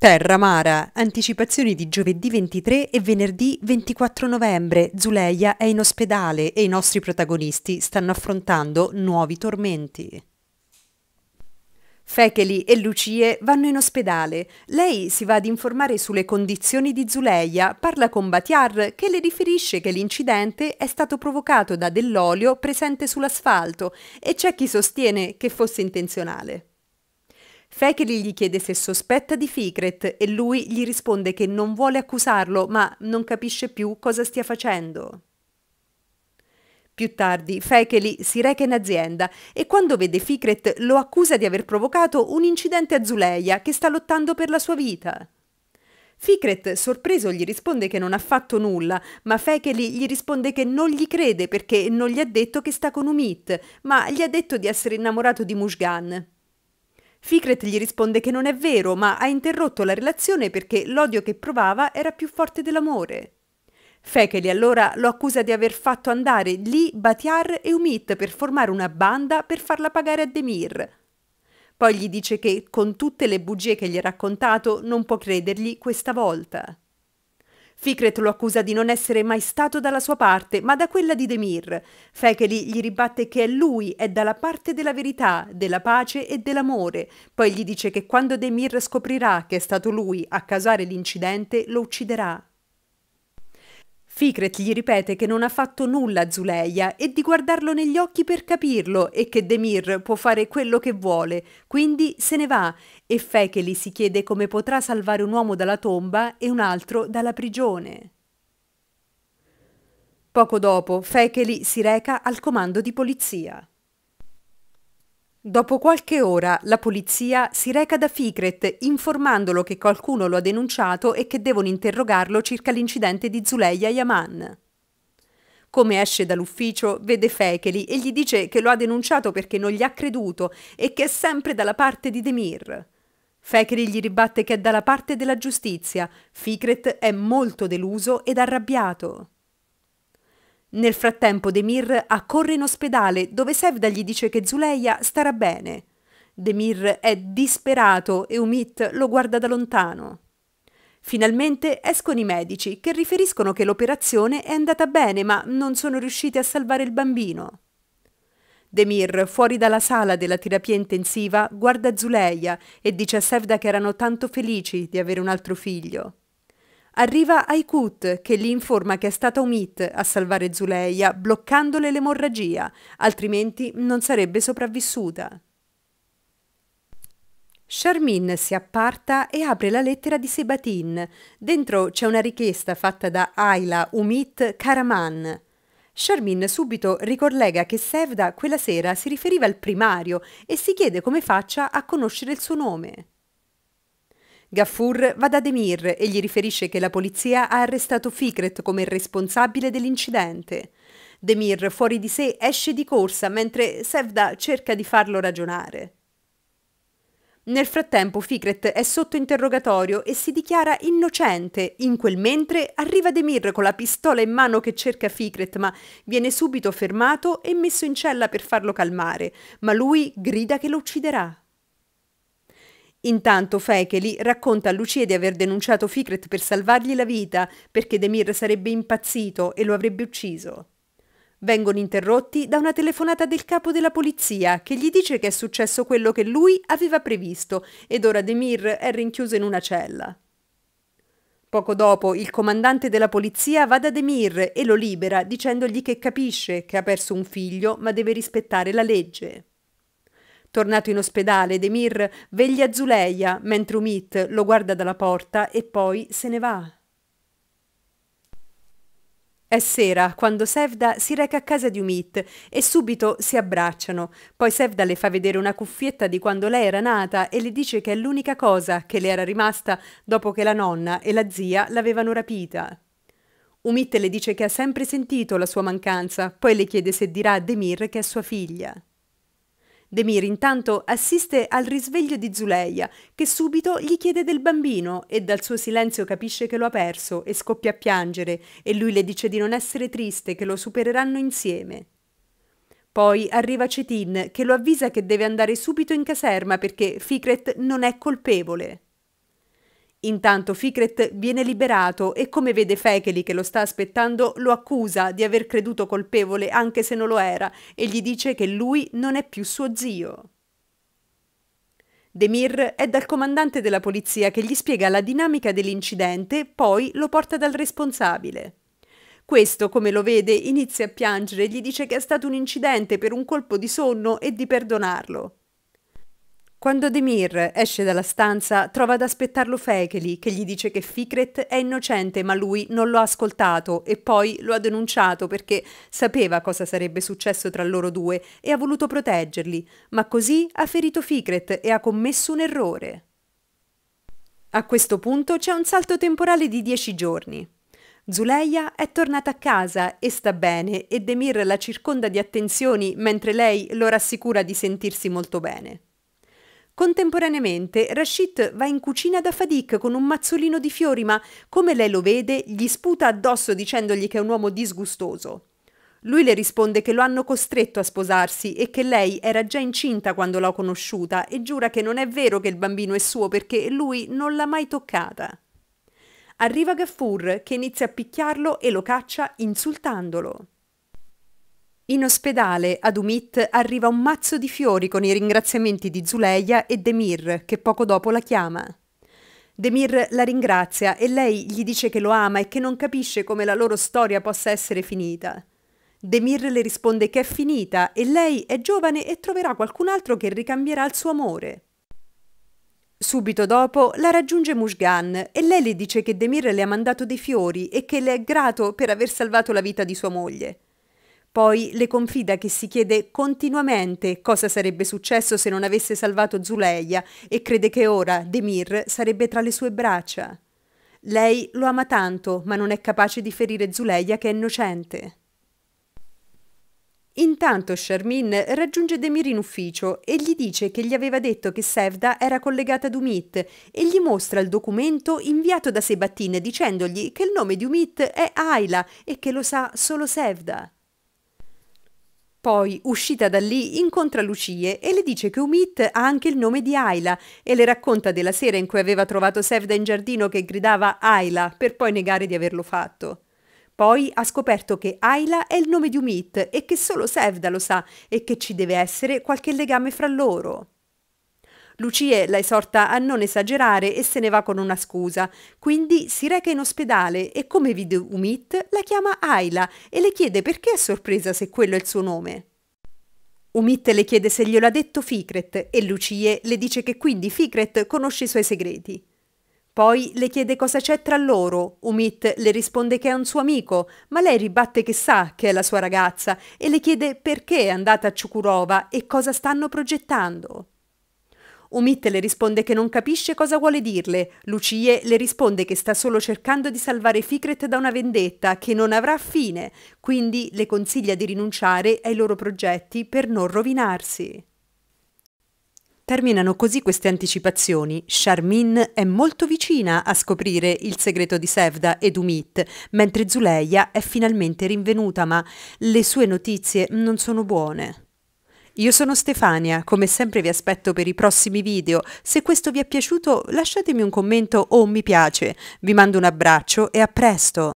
Terra Mara, anticipazioni di giovedì 23 e venerdì 24 novembre. Zuleia è in ospedale e i nostri protagonisti stanno affrontando nuovi tormenti. Fecheli e Lucie vanno in ospedale. Lei si va ad informare sulle condizioni di Zuleia, parla con Batiar che le riferisce che l'incidente è stato provocato da dell'olio presente sull'asfalto e c'è chi sostiene che fosse intenzionale. Fekeli gli chiede se sospetta di Fikret e lui gli risponde che non vuole accusarlo ma non capisce più cosa stia facendo. Più tardi Fekeli si reca in azienda e quando vede Fikret lo accusa di aver provocato un incidente a Zuleia che sta lottando per la sua vita. Fikret, sorpreso, gli risponde che non ha fatto nulla, ma Fekeli gli risponde che non gli crede perché non gli ha detto che sta con Umit, ma gli ha detto di essere innamorato di Mushgan. Fikret gli risponde che non è vero, ma ha interrotto la relazione perché l'odio che provava era più forte dell'amore. Fekeli allora lo accusa di aver fatto andare lì Batiar e Umit per formare una banda per farla pagare a Demir. Poi gli dice che, con tutte le bugie che gli ha raccontato, non può credergli questa volta. Fikret lo accusa di non essere mai stato dalla sua parte, ma da quella di Demir. Fekeli gli ribatte che è lui, è dalla parte della verità, della pace e dell'amore. Poi gli dice che quando Demir scoprirà che è stato lui a causare l'incidente, lo ucciderà. Fikret gli ripete che non ha fatto nulla a Zuleia e di guardarlo negli occhi per capirlo e che Demir può fare quello che vuole, quindi se ne va e Fekeli si chiede come potrà salvare un uomo dalla tomba e un altro dalla prigione. Poco dopo, Fekeli si reca al comando di polizia. Dopo qualche ora la polizia si reca da Fikret informandolo che qualcuno lo ha denunciato e che devono interrogarlo circa l'incidente di Zuleia Yaman. Come esce dall'ufficio, vede Fekeli e gli dice che lo ha denunciato perché non gli ha creduto e che è sempre dalla parte di Demir. Fekeli gli ribatte che è dalla parte della giustizia. Fikret è molto deluso ed arrabbiato. Nel frattempo Demir accorre in ospedale dove Sevda gli dice che Zuleia starà bene. Demir è disperato e Umit lo guarda da lontano. Finalmente escono i medici che riferiscono che l'operazione è andata bene ma non sono riusciti a salvare il bambino. Demir, fuori dalla sala della terapia intensiva, guarda Zuleia e dice a Sevda che erano tanto felici di avere un altro figlio. Arriva Aikut che gli informa che è stata Umit a salvare Zuleia bloccandole l'emorragia, altrimenti non sarebbe sopravvissuta. Charmin si apparta e apre la lettera di Sebatin. Dentro c'è una richiesta fatta da Ayla Umit Karaman. Charmin subito ricollega che Sevda quella sera si riferiva al primario e si chiede come faccia a conoscere il suo nome. Gaffur va da Demir e gli riferisce che la polizia ha arrestato Fikret come responsabile dell'incidente. Demir, fuori di sé, esce di corsa mentre Sevda cerca di farlo ragionare. Nel frattempo Fikret è sotto interrogatorio e si dichiara innocente. In quel mentre arriva Demir con la pistola in mano che cerca Fikret, ma viene subito fermato e messo in cella per farlo calmare, ma lui grida che lo ucciderà. Intanto Fekeli racconta a Lucia di aver denunciato Fikret per salvargli la vita perché Demir sarebbe impazzito e lo avrebbe ucciso. Vengono interrotti da una telefonata del capo della polizia che gli dice che è successo quello che lui aveva previsto ed ora Demir è rinchiuso in una cella. Poco dopo il comandante della polizia va da Demir e lo libera dicendogli che capisce che ha perso un figlio ma deve rispettare la legge. Tornato in ospedale, Demir veglia Zuleia mentre Umit lo guarda dalla porta e poi se ne va. È sera quando Sevda si reca a casa di Umit e subito si abbracciano. Poi Sevda le fa vedere una cuffietta di quando lei era nata e le dice che è l'unica cosa che le era rimasta dopo che la nonna e la zia l'avevano rapita. Umit le dice che ha sempre sentito la sua mancanza, poi le chiede se dirà a Demir che è sua figlia. Demir intanto assiste al risveglio di Zuleia, che subito gli chiede del bambino e dal suo silenzio capisce che lo ha perso e scoppia a piangere e lui le dice di non essere triste, che lo supereranno insieme. Poi arriva Cetin che lo avvisa che deve andare subito in caserma perché Fikret non è colpevole. Intanto Fikret viene liberato e come vede Fekeli che lo sta aspettando lo accusa di aver creduto colpevole anche se non lo era e gli dice che lui non è più suo zio. Demir è dal comandante della polizia che gli spiega la dinamica dell'incidente, poi lo porta dal responsabile. Questo, come lo vede, inizia a piangere e gli dice che è stato un incidente per un colpo di sonno e di perdonarlo. Quando Demir esce dalla stanza, trova ad aspettarlo Fekeli, che gli dice che Fikret è innocente, ma lui non lo ha ascoltato e poi lo ha denunciato perché sapeva cosa sarebbe successo tra loro due e ha voluto proteggerli, ma così ha ferito Fikret e ha commesso un errore. A questo punto c'è un salto temporale di dieci giorni. Zuleia è tornata a casa e sta bene e Demir la circonda di attenzioni mentre lei lo rassicura di sentirsi molto bene. Contemporaneamente, Rashid va in cucina da Fadik con un mazzolino di fiori, ma come lei lo vede, gli sputa addosso dicendogli che è un uomo disgustoso. Lui le risponde che lo hanno costretto a sposarsi e che lei era già incinta quando l'ha conosciuta e giura che non è vero che il bambino è suo perché lui non l'ha mai toccata. Arriva Gaffur che inizia a picchiarlo e lo caccia insultandolo. In ospedale ad Umit arriva un mazzo di fiori con i ringraziamenti di Zuleia e Demir, che poco dopo la chiama. Demir la ringrazia e lei gli dice che lo ama e che non capisce come la loro storia possa essere finita. Demir le risponde che è finita e lei è giovane e troverà qualcun altro che ricambierà il suo amore. Subito dopo la raggiunge Mushgan e lei le dice che Demir le ha mandato dei fiori e che le è grato per aver salvato la vita di sua moglie. Poi le confida che si chiede continuamente cosa sarebbe successo se non avesse salvato Zuleia e crede che ora Demir sarebbe tra le sue braccia. Lei lo ama tanto, ma non è capace di ferire Zuleia che è innocente. Intanto Charmin raggiunge Demir in ufficio e gli dice che gli aveva detto che Sevda era collegata ad Umit e gli mostra il documento inviato da Sebattin dicendogli che il nome di Umit è Ayla e che lo sa solo Sevda. Poi, uscita da lì, incontra Lucie e le dice che Umit ha anche il nome di Ayla e le racconta della sera in cui aveva trovato Sevda in giardino che gridava Ayla per poi negare di averlo fatto. Poi ha scoperto che Ayla è il nome di Umit e che solo Sevda lo sa e che ci deve essere qualche legame fra loro. Lucie la esorta a non esagerare e se ne va con una scusa, quindi si reca in ospedale e come vide Umit la chiama Ayla e le chiede perché è sorpresa se quello è il suo nome. Umit le chiede se glielo ha detto Fikret e Lucie le dice che quindi Fikret conosce i suoi segreti. Poi le chiede cosa c'è tra loro. Umit le risponde che è un suo amico, ma lei ribatte che sa che è la sua ragazza e le chiede perché è andata a Ciukurova e cosa stanno progettando. Umit le risponde che non capisce cosa vuole dirle. Lucie le risponde che sta solo cercando di salvare Fikret da una vendetta che non avrà fine, quindi le consiglia di rinunciare ai loro progetti per non rovinarsi. Terminano così queste anticipazioni. Charmin è molto vicina a scoprire il segreto di Sevda ed Umit, mentre Zuleia è finalmente rinvenuta, ma le sue notizie non sono buone. Io sono Stefania, come sempre vi aspetto per i prossimi video. Se questo vi è piaciuto lasciatemi un commento o un mi piace. Vi mando un abbraccio e a presto!